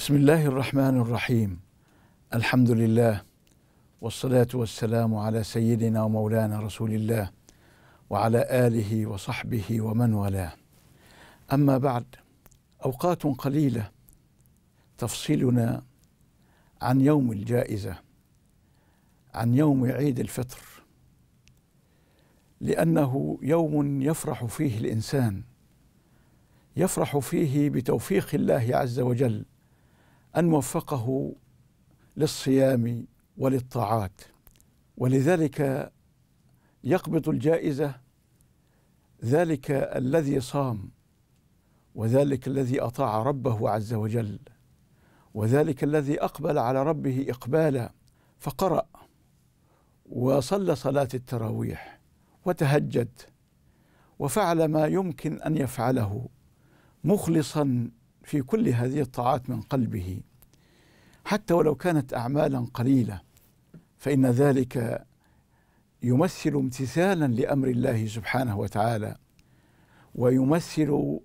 بسم الله الرحمن الرحيم الحمد لله والصلاة والسلام على سيدنا ومولانا رسول الله وعلى آله وصحبه ومن والاه أما بعد أوقات قليلة تفصلنا عن يوم الجائزة عن يوم عيد الفطر لأنه يوم يفرح فيه الإنسان يفرح فيه بتوفيق الله عز وجل أن وفقه للصيام وللطاعات ولذلك يقبض الجائزة ذلك الذي صام وذلك الذي أطاع ربه عز وجل وذلك الذي أقبل على ربه إقبالا فقرأ وصلى صلاة التراويح وتهجد وفعل ما يمكن أن يفعله مخلصا في كل هذه الطاعات من قلبه حتى ولو كانت اعمالا قليله فان ذلك يمثل امتثالا لامر الله سبحانه وتعالى ويمثل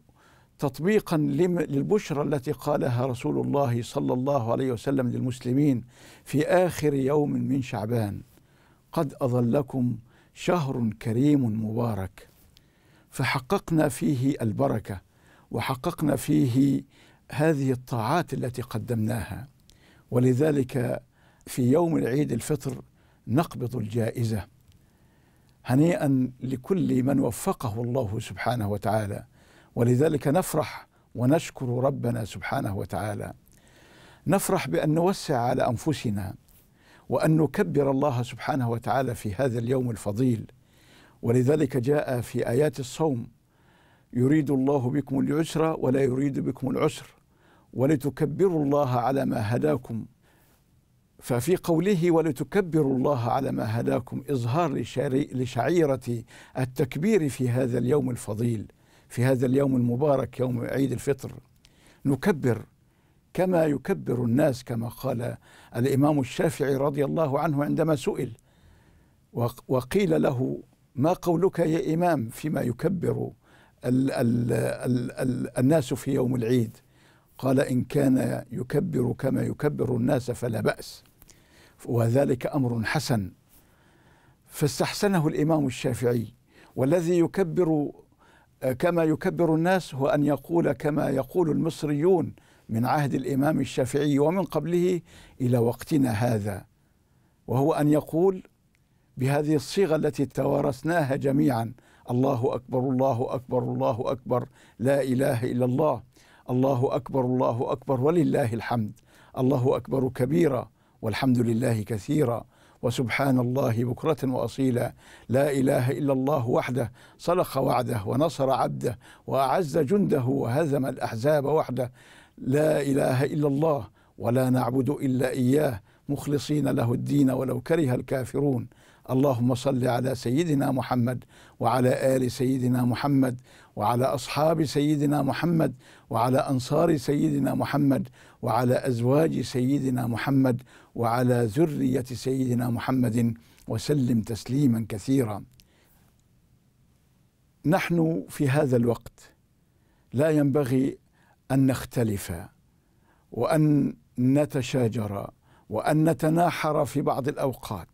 تطبيقا للبشرى التي قالها رسول الله صلى الله عليه وسلم للمسلمين في اخر يوم من شعبان قد اظلكم شهر كريم مبارك فحققنا فيه البركه وحققنا فيه هذه الطاعات التي قدمناها ولذلك في يوم العيد الفطر نقبض الجائزة هنيئا لكل من وفقه الله سبحانه وتعالى ولذلك نفرح ونشكر ربنا سبحانه وتعالى نفرح بأن نوسع على أنفسنا وأن نكبر الله سبحانه وتعالى في هذا اليوم الفضيل ولذلك جاء في آيات الصوم يريد الله بكم العسر ولا يريد بكم العسر ولتكبروا الله على ما هداكم ففي قوله ولتكبروا الله على ما هداكم إظهار لشعيرة التكبير في هذا اليوم الفضيل في هذا اليوم المبارك يوم عيد الفطر نكبر كما يكبر الناس كما قال الإمام الشافعي رضي الله عنه عندما سئل وقيل له ما قولك يا إمام فيما يكبر الناس في يوم العيد قال إن كان يكبر كما يكبر الناس فلا بأس وذلك أمر حسن فاستحسنه الإمام الشافعي والذي يكبر كما يكبر الناس هو أن يقول كما يقول المصريون من عهد الإمام الشافعي ومن قبله إلى وقتنا هذا وهو أن يقول بهذه الصيغة التي توارثناها جميعا الله أكبر الله أكبر الله أكبر لا إله إلا الله الله اكبر الله اكبر ولله الحمد الله اكبر كبيرا والحمد لله كثيرا وسبحان الله بكرة وأصيلا لا إله إلا الله وحده صلخ وعده ونصر عبده وأعز جنده وهزم الأحزاب وحده لا إله إلا الله ولا نعبد إلا إياه مخلصين له الدين ولو كره الكافرون اللهم صل على سيدنا محمد وعلى ال سيدنا محمد وعلى اصحاب سيدنا محمد وعلى انصار سيدنا محمد وعلى ازواج سيدنا محمد وعلى ذريه سيدنا محمد وسلم تسليما كثيرا نحن في هذا الوقت لا ينبغي ان نختلف وان نتشاجر وان نتناحر في بعض الاوقات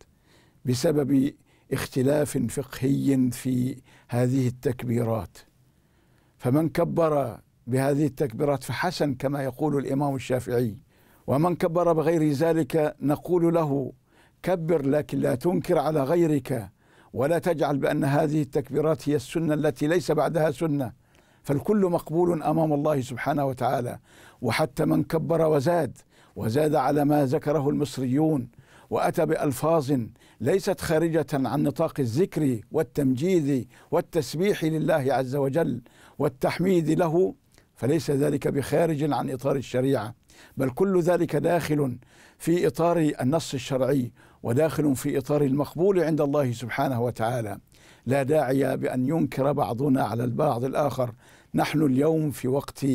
بسبب اختلاف فقهي في هذه التكبيرات فمن كبر بهذه التكبيرات فحسن كما يقول الامام الشافعي ومن كبر بغير ذلك نقول له كبر لكن لا تنكر على غيرك ولا تجعل بان هذه التكبيرات هي السنه التي ليس بعدها سنه فالكل مقبول امام الله سبحانه وتعالى وحتى من كبر وزاد وزاد على ما ذكره المصريون واتى بالفاظ ليست خارجه عن نطاق الذكر والتمجيد والتسبيح لله عز وجل والتحميد له فليس ذلك بخارج عن اطار الشريعه بل كل ذلك داخل في اطار النص الشرعي وداخل في اطار المقبول عند الله سبحانه وتعالى لا داعي بان ينكر بعضنا على البعض الاخر نحن اليوم في وقت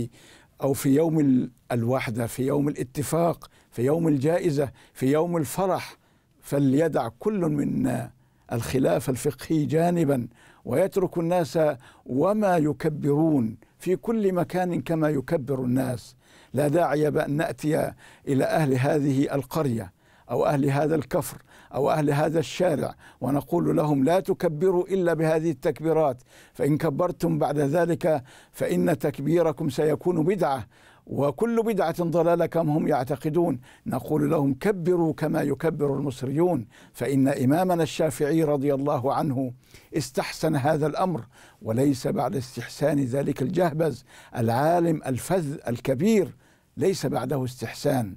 أو في يوم الوحدة في يوم الاتفاق في يوم الجائزة في يوم الفرح فليدع كل منا الخلاف الفقهي جانبا ويترك الناس وما يكبرون في كل مكان كما يكبر الناس لا داعي بأن نأتي إلى أهل هذه القرية أو أهل هذا الكفر أو أهل هذا الشارع ونقول لهم لا تكبروا إلا بهذه التكبيرات فإن كبرتم بعد ذلك فإن تكبيركم سيكون بدعة وكل بدعة ضلالة كم هم يعتقدون نقول لهم كبروا كما يكبر المصريون فإن إمامنا الشافعي رضي الله عنه استحسن هذا الأمر وليس بعد استحسان ذلك الجهبز العالم الفذ الكبير ليس بعده استحسان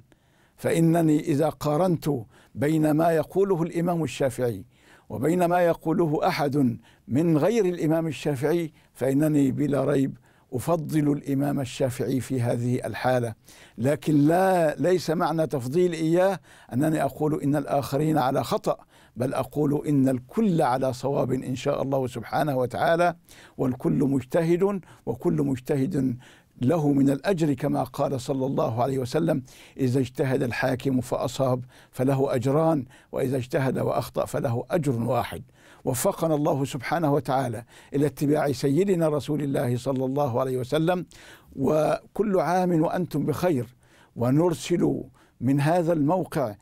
فإنني إذا قارنت بين ما يقوله الإمام الشافعي وبين ما يقوله أحد من غير الإمام الشافعي فإنني بلا ريب أفضل الإمام الشافعي في هذه الحالة لكن لا ليس معنى تفضيل إياه أنني أقول إن الآخرين على خطأ بل أقول إن الكل على صواب إن شاء الله سبحانه وتعالى والكل مجتهد وكل مجتهد له من الأجر كما قال صلى الله عليه وسلم إذا اجتهد الحاكم فأصاب فله أجران وإذا اجتهد وأخطأ فله أجر واحد وفقنا الله سبحانه وتعالى إلى اتباع سيدنا رسول الله صلى الله عليه وسلم وكل عام وأنتم بخير ونرسل من هذا الموقع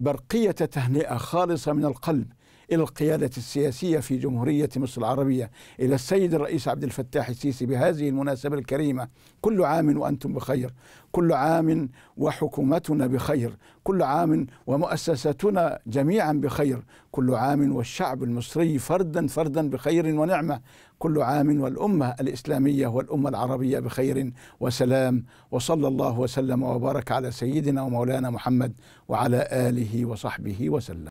برقية تهنئة خالصة من القلب إلى القيادة السياسية في جمهورية مصر العربية إلى السيد الرئيس عبد الفتاح السيسي بهذه المناسبة الكريمة كل عام وأنتم بخير كل عام وحكومتنا بخير كل عام ومؤسستنا جميعا بخير كل عام والشعب المصري فردا فردا بخير ونعمة كل عام والأمة الإسلامية والأمة العربية بخير وسلام وصلى الله وسلم وبارك على سيدنا ومولانا محمد وعلى آله وصحبه وسلم